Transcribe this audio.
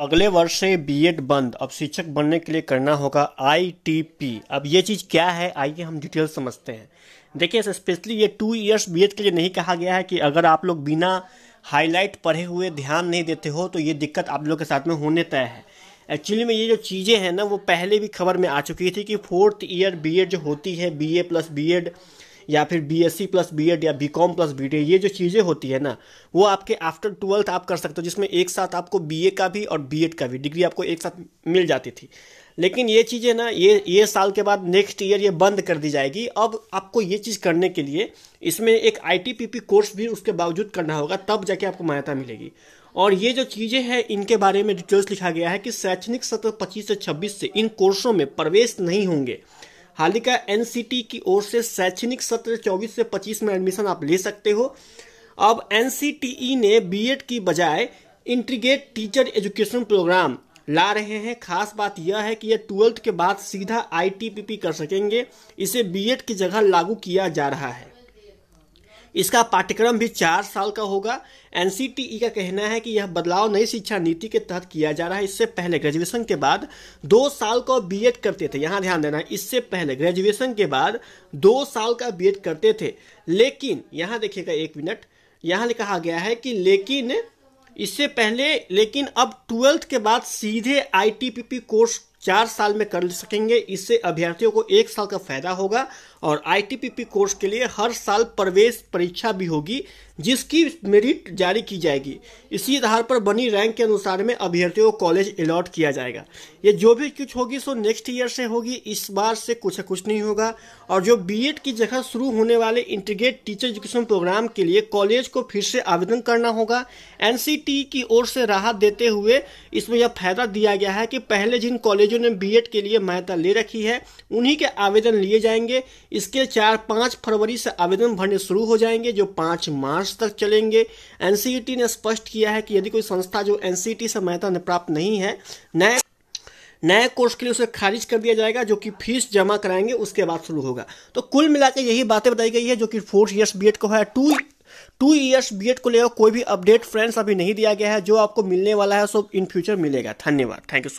अगले वर्ष से बीएड बंद अब शिक्षक बनने के लिए करना होगा आईटीपी अब ये चीज़ क्या है आइए हम डिटेल समझते हैं देखिए स्पेशली ये टू इयर्स बीएड के लिए नहीं कहा गया है कि अगर आप लोग बिना हाईलाइट पढ़े हुए ध्यान नहीं देते हो तो ये दिक्कत आप लोग के साथ में होने तय है एक्चुअली में ये जो चीज़ें हैं ना वो पहले भी खबर में आ चुकी थी कि फोर्थ ईयर बीएड जो होती है बीए प्लस बीएड या फिर B S C plus B Ed या B com plus B D ये जो चीज़ें होती है ना वो आपके आफ्टर ट्वेल्थ आप कर सकते हो जिसमें एक साथ आपको बी ए का भी और बी एड का भी डिग्री आपको एक साथ मिल जाती थी लेकिन ये चीज़ें ना ये ये साल के बाद नेक्स्ट ईयर ये बंद कर दी जाएगी अब आपको ये चीज़ करने के लिए इसमें एक आईटीपीपी कोर्स भी उसके बावजूद करना होगा तब जाके आपको मान्यता मिलेगी और ये जो चीज़ें हैं इनके बारे में डिटेल्स लिखा गया है कि शैक्षणिक सत्र 25 से 26 से इन कोर्सों में प्रवेश नहीं होंगे हालिका एन की ओर से शैक्षणिक सत्र 24 से 25 में एडमिशन आप ले सकते हो अब एन ने बी की बजाय इंटीग्रेट टीचर एजुकेशन प्रोग्राम ला रहे हैं खास बात यह है कि यह ट्वेल्थ के बाद सीधा आईटीपीपी कर सकेंगे इसे बीएड की जगह लागू किया जा रहा है इसका पाठ्यक्रम भी चार साल का होगा एन का कहना है कि यह बदलाव नई शिक्षा नीति के तहत किया जा रहा है इससे पहले ग्रेजुएशन के बाद दो साल का बी करते थे यहाँ ध्यान देना इससे पहले ग्रेजुएशन के बाद दो साल का बी करते थे लेकिन यहाँ देखिएगा एक मिनट यहाँ कहा गया है कि लेकिन इससे पहले लेकिन अब ट्वेल्थ के बाद सीधे आईटीपीपी कोर्स चार साल में कर सकेंगे इससे अभ्यर्थियों को एक साल का फायदा होगा और आईटीपीपी कोर्स के लिए हर साल प्रवेश परीक्षा भी होगी जिसकी मेरिट जारी की जाएगी इसी आधार पर बनी रैंक के अनुसार में अभ्यर्थियों को कॉलेज अलॉट किया जाएगा ये जो भी कुछ होगी सो नेक्स्ट ईयर से होगी इस बार से कुछ कुछ नहीं होगा और जो बी की जगह शुरू होने वाले इंटीग्रेट टीचर एजुकेशन प्रोग्राम के लिए कॉलेज को फिर से आवेदन करना होगा एन e की ओर से राहत देते हुए इसमें यह फायदा दिया गया है कि पहले जिन कॉलेज कॉलेजों ने बीएड के लिए मान्यता ले रखी है उन्हीं के आवेदन लिए जाएंगे इसके चार पाँच फरवरी से आवेदन भरने शुरू हो जाएंगे जो पाँच मार्च तक चलेंगे एन e ने स्पष्ट किया है कि यदि कोई संस्था जो एन e से मान्यता प्राप्त नहीं है नए नए कोर्स के लिए उसे खारिज कर दिया जाएगा जो कि फीस जमा कराएंगे उसके बाद शुरू होगा तो कुल मिला यही बातें बताई गई है जो कि फोर्थ ईयर्स बीएड को है टू टू ईयर्स बीएड को लेकर कोई भी अपडेट फ्रेंड्स अभी नहीं दिया गया है जो आपको मिलने वाला है सो इन फ्यूचर मिलेगा धन्यवाद थैंक यू